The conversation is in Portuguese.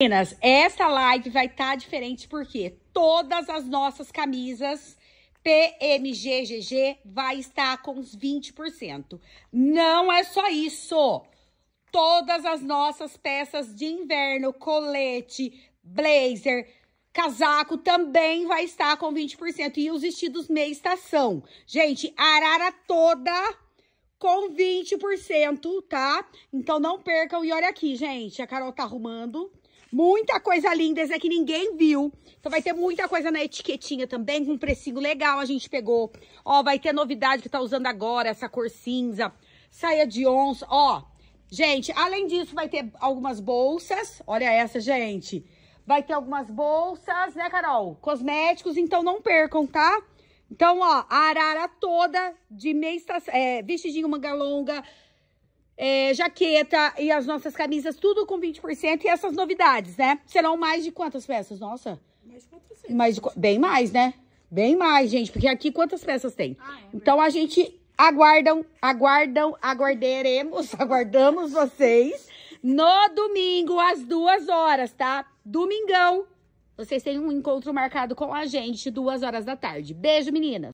Meninas, essa live vai estar tá diferente porque todas as nossas camisas PMGGG vai estar com os 20%. Não é só isso. Todas as nossas peças de inverno, colete, blazer, casaco também vai estar com 20%. E os vestidos meia estação. Gente, arara toda com 20%, tá? Então não percam. E olha aqui, gente, a Carol tá arrumando Muita coisa linda, é que ninguém viu. Então vai ter muita coisa na etiquetinha também, com um precinho legal a gente pegou. Ó, vai ter novidade que tá usando agora, essa cor cinza. Saia de onça, ó. Gente, além disso, vai ter algumas bolsas. Olha essa, gente. Vai ter algumas bolsas, né, Carol? Cosméticos, então não percam, tá? Então, ó, a arara toda de meia estação, é, vestidinho manga longa, é, jaqueta e as nossas camisas, tudo com 20%. E essas novidades, né? Serão mais de quantas peças? Nossa. Mais de 400. bem mais, né? Bem mais, gente. Porque aqui quantas peças tem? Ah, é então a gente aguardam, aguardam, aguardaremos, aguardamos vocês no domingo, às duas horas, tá? Domingão. Vocês têm um encontro marcado com a gente, duas horas da tarde. Beijo, meninas!